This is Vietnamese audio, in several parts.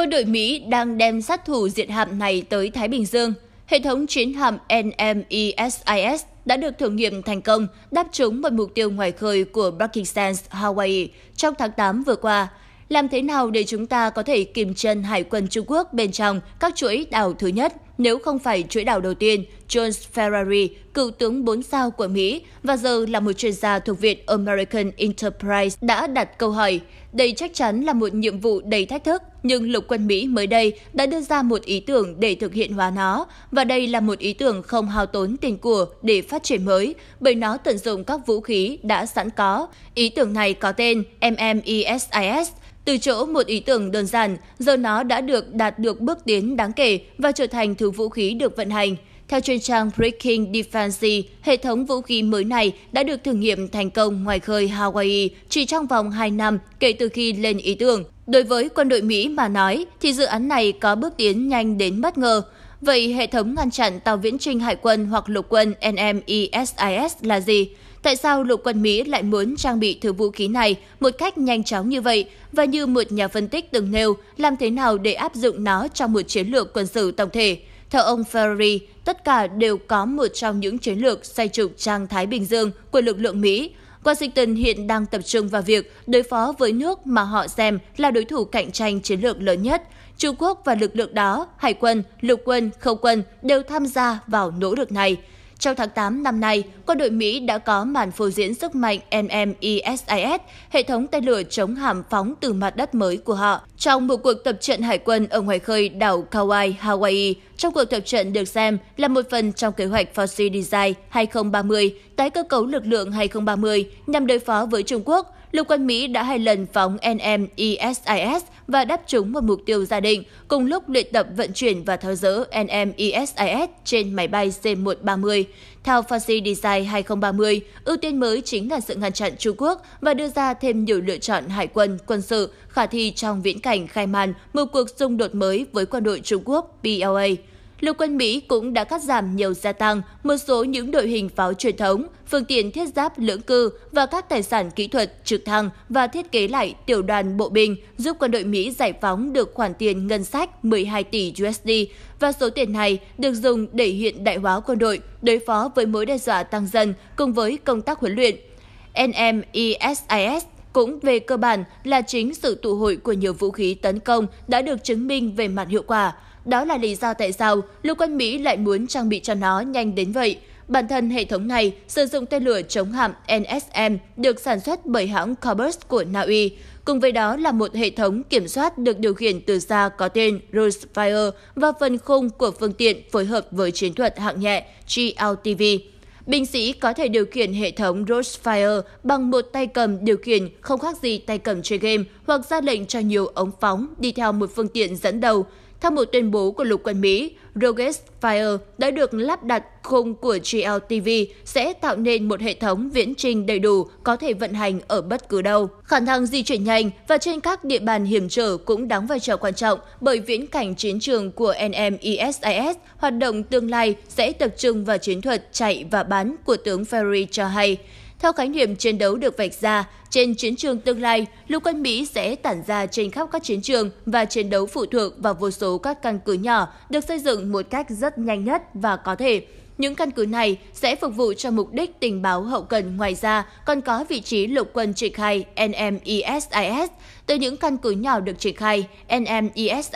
quân đội Mỹ đang đem sát thủ diệt hạm này tới Thái Bình Dương. Hệ thống chiến hạm NMESIS đã được thử nghiệm thành công, đáp trúng một mục tiêu ngoài khơi của Buckingham, Hawaii trong tháng 8 vừa qua. Làm thế nào để chúng ta có thể kiềm chân hải quân Trung Quốc bên trong các chuỗi đảo thứ nhất, nếu không phải chuỗi đảo đầu tiên, John Ferrari, cựu tướng 4 sao của Mỹ và giờ là một chuyên gia thuộc Viện American Enterprise đã đặt câu hỏi đây chắc chắn là một nhiệm vụ đầy thách thức, nhưng Lục quân Mỹ mới đây đã đưa ra một ý tưởng để thực hiện hóa nó, và đây là một ý tưởng không hao tốn tiền của để phát triển mới, bởi nó tận dụng các vũ khí đã sẵn có. Ý tưởng này có tên MMESIS, từ chỗ một ý tưởng đơn giản, giờ nó đã được đạt được bước tiến đáng kể và trở thành thứ vũ khí được vận hành – theo chuyên trang Breaking Defense, hệ thống vũ khí mới này đã được thử nghiệm thành công ngoài khơi Hawaii chỉ trong vòng 2 năm kể từ khi lên ý tưởng. Đối với quân đội Mỹ mà nói thì dự án này có bước tiến nhanh đến bất ngờ. Vậy hệ thống ngăn chặn tàu viễn trinh hải quân hoặc lục quân NMESIS là gì? Tại sao lục quân Mỹ lại muốn trang bị thứ vũ khí này một cách nhanh chóng như vậy? Và như một nhà phân tích từng nêu, làm thế nào để áp dụng nó trong một chiến lược quân sự tổng thể? Theo ông Ferry, tất cả đều có một trong những chiến lược xây trục trang Thái Bình Dương của lực lượng Mỹ. Washington hiện đang tập trung vào việc đối phó với nước mà họ xem là đối thủ cạnh tranh chiến lược lớn nhất. Trung Quốc và lực lượng đó, hải quân, lục quân, không quân đều tham gia vào nỗ lực này. Trong tháng 8 năm nay, quân đội Mỹ đã có màn phô diễn sức mạnh NMESIS, hệ thống tên lửa chống hạm phóng từ mặt đất mới của họ. Trong một cuộc tập trận hải quân ở ngoài khơi đảo Kauai, Hawaii, trong cuộc tập trận được xem là một phần trong kế hoạch Foxy Design 2030 tái cơ cấu lực lượng 2030 nhằm đối phó với Trung Quốc Lục quân Mỹ đã hai lần phóng NMESIS và đáp trúng một mục tiêu gia đình cùng lúc luyện tập vận chuyển và tháo dỡ NMESIS trên máy bay C-130. Theo Fancy Design 2030, ưu tiên mới chính là sự ngăn chặn Trung Quốc và đưa ra thêm nhiều lựa chọn hải quân, quân sự khả thi trong viễn cảnh khai màn một cuộc xung đột mới với quân đội Trung Quốc PLA lưu quân Mỹ cũng đã cắt giảm nhiều gia tăng một số những đội hình pháo truyền thống, phương tiện thiết giáp lưỡng cư và các tài sản kỹ thuật trực thăng và thiết kế lại tiểu đoàn bộ binh giúp quân đội Mỹ giải phóng được khoản tiền ngân sách 12 tỷ USD và số tiền này được dùng để hiện đại hóa quân đội đối phó với mối đe dọa tăng dần cùng với công tác huấn luyện. NMESIS cũng về cơ bản là chính sự tụ hội của nhiều vũ khí tấn công đã được chứng minh về mặt hiệu quả. Đó là lý do tại sao lục quân Mỹ lại muốn trang bị cho nó nhanh đến vậy. Bản thân hệ thống này sử dụng tên lửa chống hạm NSM được sản xuất bởi hãng Cobus của Na Uy. Cùng với đó là một hệ thống kiểm soát được điều khiển từ xa có tên Rosefire và phần khung của phương tiện phối hợp với chiến thuật hạng nhẹ GLTV. Binh sĩ có thể điều khiển hệ thống fire bằng một tay cầm điều khiển không khác gì tay cầm chơi game hoặc ra lệnh cho nhiều ống phóng đi theo một phương tiện dẫn đầu. Theo một tuyên bố của lục quân Mỹ, Rogues Fire đã được lắp đặt khung của GLTV sẽ tạo nên một hệ thống viễn trình đầy đủ có thể vận hành ở bất cứ đâu. Khả năng di chuyển nhanh và trên các địa bàn hiểm trở cũng đóng vai trò quan trọng bởi viễn cảnh chiến trường của NMESIS hoạt động tương lai sẽ tập trung vào chiến thuật chạy và bắn của tướng Ferry cho hay. Theo khái niệm chiến đấu được vạch ra, trên chiến trường tương lai, lục quân Mỹ sẽ tản ra trên khắp các chiến trường và chiến đấu phụ thuộc vào vô số các căn cứ nhỏ được xây dựng một cách rất nhanh nhất và có thể những căn cứ này sẽ phục vụ cho mục đích tình báo hậu cần ngoài ra còn có vị trí lục quân triển khai NMESIS. Từ những căn cứ nhỏ được triển khai, NMESIS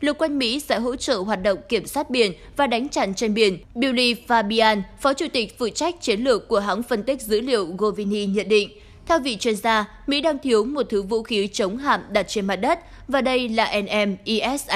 lục quân Mỹ sẽ hỗ trợ hoạt động kiểm soát biển và đánh chặn trên biển. Billy Fabian, phó chủ tịch phụ trách chiến lược của hãng phân tích dữ liệu Govini nhận định, theo vị chuyên gia, Mỹ đang thiếu một thứ vũ khí chống hạm đặt trên mặt đất và đây là NMISIS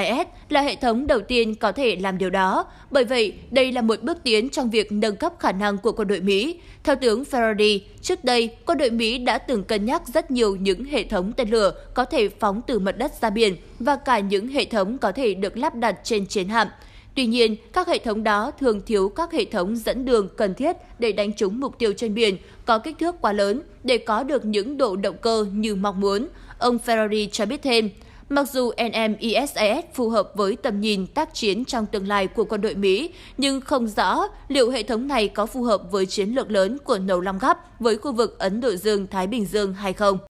là hệ thống đầu tiên có thể làm điều đó. Bởi vậy, đây là một bước tiến trong việc nâng cấp khả năng của quân đội Mỹ. Theo tướng Ferrari, trước đây, quân đội Mỹ đã từng cân nhắc rất nhiều những hệ thống tên lửa có thể phóng từ mặt đất ra biển và cả những hệ thống có thể được lắp đặt trên chiến hạm. Tuy nhiên, các hệ thống đó thường thiếu các hệ thống dẫn đường cần thiết để đánh trúng mục tiêu trên biển có kích thước quá lớn để có được những độ động cơ như mong muốn, ông Ferrari cho biết thêm. Mặc dù NMISAS e phù hợp với tầm nhìn tác chiến trong tương lai của quân đội Mỹ, nhưng không rõ liệu hệ thống này có phù hợp với chiến lược lớn của Nầu Long Gắp với khu vực Ấn Độ Dương-Thái Bình Dương hay không.